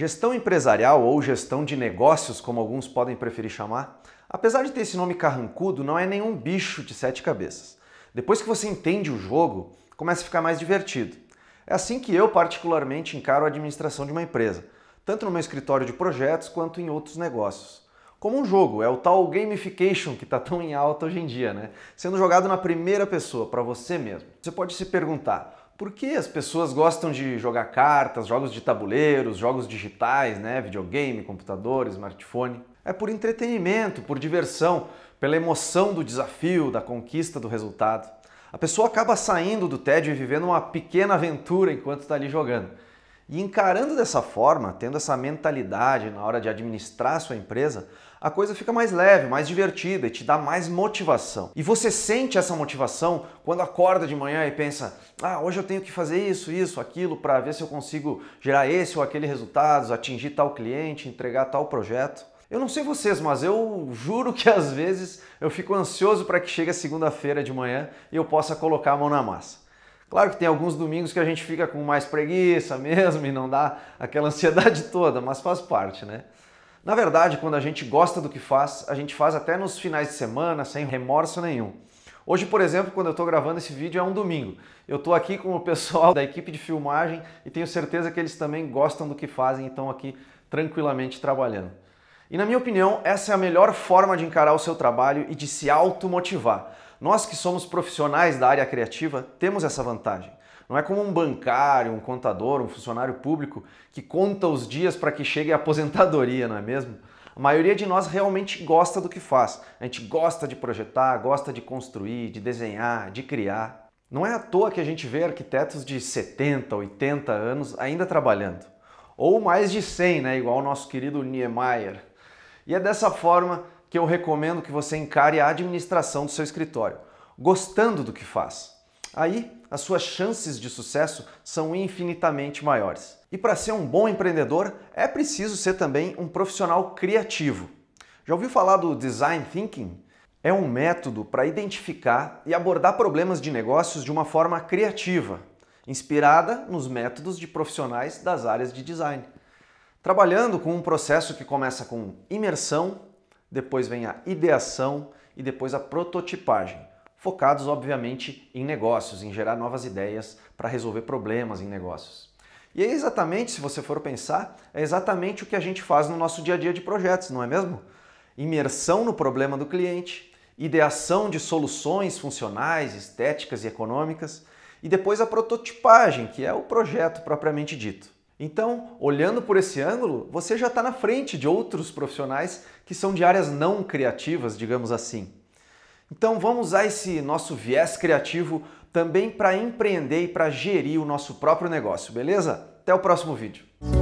Gestão empresarial ou gestão de negócios, como alguns podem preferir chamar, apesar de ter esse nome carrancudo, não é nenhum bicho de sete cabeças. Depois que você entende o jogo, começa a ficar mais divertido. É assim que eu, particularmente, encaro a administração de uma empresa, tanto no meu escritório de projetos quanto em outros negócios. Como um jogo, é o tal gamification que está tão em alta hoje em dia, né? Sendo jogado na primeira pessoa, para você mesmo. Você pode se perguntar: porque as pessoas gostam de jogar cartas, jogos de tabuleiros, jogos digitais, né? videogame, computador, smartphone. É por entretenimento, por diversão, pela emoção do desafio, da conquista do resultado. A pessoa acaba saindo do tédio e vivendo uma pequena aventura enquanto está ali jogando. E encarando dessa forma, tendo essa mentalidade na hora de administrar a sua empresa, a coisa fica mais leve, mais divertida e te dá mais motivação. E você sente essa motivação quando acorda de manhã e pensa: ah, hoje eu tenho que fazer isso, isso, aquilo para ver se eu consigo gerar esse ou aquele resultado, atingir tal cliente, entregar tal projeto. Eu não sei vocês, mas eu juro que às vezes eu fico ansioso para que chegue a segunda-feira de manhã e eu possa colocar a mão na massa. Claro que tem alguns domingos que a gente fica com mais preguiça mesmo e não dá aquela ansiedade toda, mas faz parte, né? Na verdade, quando a gente gosta do que faz, a gente faz até nos finais de semana sem remorso nenhum. Hoje, por exemplo, quando eu estou gravando esse vídeo é um domingo. Eu estou aqui com o pessoal da equipe de filmagem e tenho certeza que eles também gostam do que fazem e estão aqui tranquilamente trabalhando. E na minha opinião, essa é a melhor forma de encarar o seu trabalho e de se automotivar. Nós que somos profissionais da área criativa temos essa vantagem. Não é como um bancário, um contador, um funcionário público que conta os dias para que chegue a aposentadoria, não é mesmo? A maioria de nós realmente gosta do que faz. A gente gosta de projetar, gosta de construir, de desenhar, de criar. Não é à toa que a gente vê arquitetos de 70, 80 anos ainda trabalhando. Ou mais de 100, né? igual o nosso querido Niemeyer. E é dessa forma que eu recomendo que você encare a administração do seu escritório, gostando do que faz. Aí, as suas chances de sucesso são infinitamente maiores. E para ser um bom empreendedor, é preciso ser também um profissional criativo. Já ouviu falar do design thinking? É um método para identificar e abordar problemas de negócios de uma forma criativa, inspirada nos métodos de profissionais das áreas de design. Trabalhando com um processo que começa com imersão, depois vem a ideação e depois a prototipagem, focados obviamente em negócios, em gerar novas ideias para resolver problemas em negócios. E é exatamente, se você for pensar, é exatamente o que a gente faz no nosso dia a dia de projetos, não é mesmo? Imersão no problema do cliente, ideação de soluções funcionais, estéticas e econômicas, e depois a prototipagem, que é o projeto propriamente dito. Então, olhando por esse ângulo, você já está na frente de outros profissionais que são de áreas não criativas, digamos assim. Então, vamos usar esse nosso viés criativo também para empreender e para gerir o nosso próprio negócio, beleza? Até o próximo vídeo.